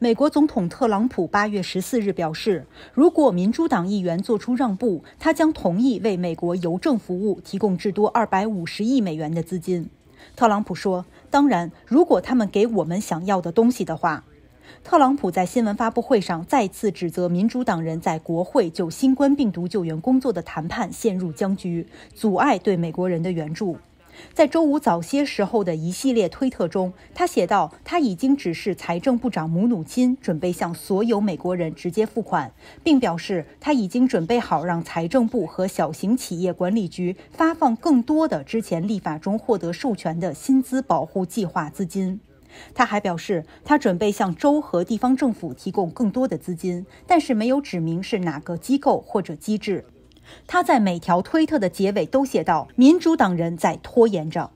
美国总统特朗普八月十四日表示，如果民主党议员做出让步，他将同意为美国邮政服务提供至多二百五十亿美元的资金。特朗普说：“当然，如果他们给我们想要的东西的话。”特朗普在新闻发布会上再次指责民主党人在国会就新冠病毒救援工作的谈判陷入僵局，阻碍对美国人的援助。在周五早些时候的一系列推特中，他写道：“他已经指示财政部长姆努钦准备向所有美国人直接付款，并表示他已经准备好让财政部和小型企业管理局发放更多的之前立法中获得授权的薪资保护计划资金。”他还表示，他准备向州和地方政府提供更多的资金，但是没有指明是哪个机构或者机制。他在每条推特的结尾都写道：“民主党人在拖延着。”